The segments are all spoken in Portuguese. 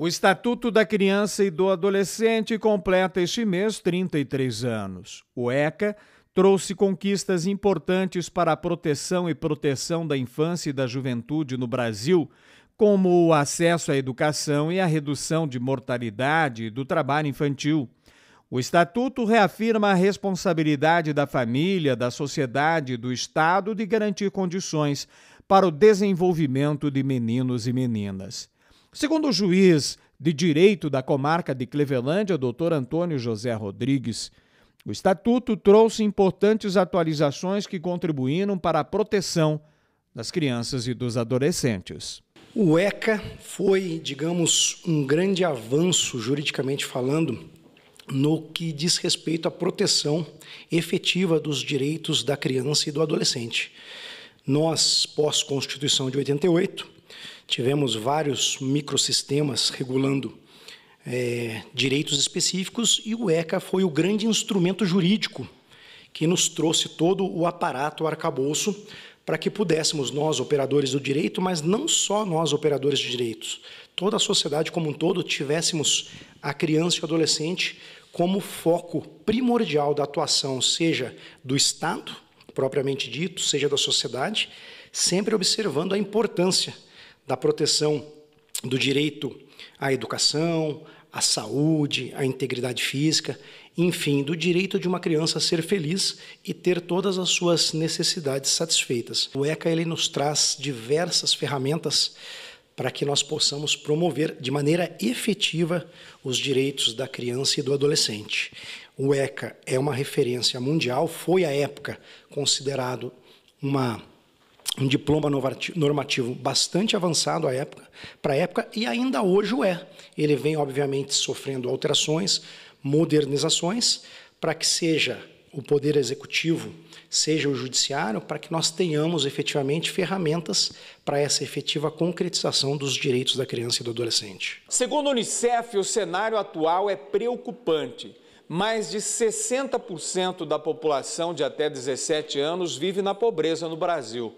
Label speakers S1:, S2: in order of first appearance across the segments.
S1: O Estatuto da Criança e do Adolescente completa este mês 33 anos. O ECA trouxe conquistas importantes para a proteção e proteção da infância e da juventude no Brasil, como o acesso à educação e a redução de mortalidade e do trabalho infantil. O Estatuto reafirma a responsabilidade da família, da sociedade e do Estado de garantir condições para o desenvolvimento de meninos e meninas. Segundo o juiz de direito da comarca de Clevelândia, doutor Antônio José Rodrigues, o estatuto trouxe importantes atualizações que contribuíram para a proteção das crianças e dos adolescentes.
S2: O ECA foi, digamos, um grande avanço juridicamente falando no que diz respeito à proteção efetiva dos direitos da criança e do adolescente. Nós, pós-Constituição de 88, tivemos vários microsistemas regulando é, direitos específicos e o ECA foi o grande instrumento jurídico que nos trouxe todo o aparato, o arcabouço, para que pudéssemos, nós, operadores do direito, mas não só nós, operadores de direitos, toda a sociedade como um todo, tivéssemos a criança e o adolescente como foco primordial da atuação, seja do Estado, propriamente dito, seja da sociedade, sempre observando a importância da proteção do direito à educação, à saúde, à integridade física, enfim, do direito de uma criança ser feliz e ter todas as suas necessidades satisfeitas. O ECA ele nos traz diversas ferramentas para que nós possamos promover de maneira efetiva os direitos da criança e do adolescente. O ECA é uma referência mundial, foi à época considerado uma um diploma normativo bastante avançado à época, para a época, e ainda hoje o é. Ele vem, obviamente, sofrendo alterações, modernizações, para que seja o Poder Executivo, seja o Judiciário, para que nós tenhamos efetivamente ferramentas para essa efetiva concretização dos direitos da criança e do adolescente.
S1: Segundo a Unicef, o cenário atual é preocupante. Mais de 60% da população de até 17 anos vive na pobreza no Brasil.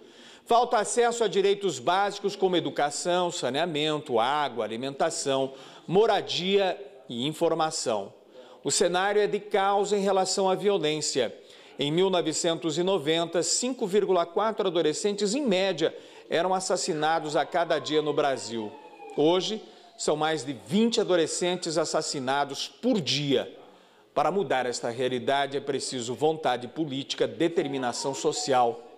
S1: Falta acesso a direitos básicos como educação, saneamento, água, alimentação, moradia e informação. O cenário é de caos em relação à violência. Em 1990, 5,4 adolescentes, em média, eram assassinados a cada dia no Brasil. Hoje, são mais de 20 adolescentes assassinados por dia. Para mudar esta realidade é preciso vontade política, determinação social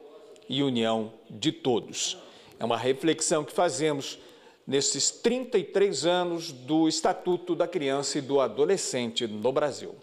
S1: e união de todos. É uma reflexão que fazemos nesses 33 anos do Estatuto da Criança e do Adolescente no Brasil.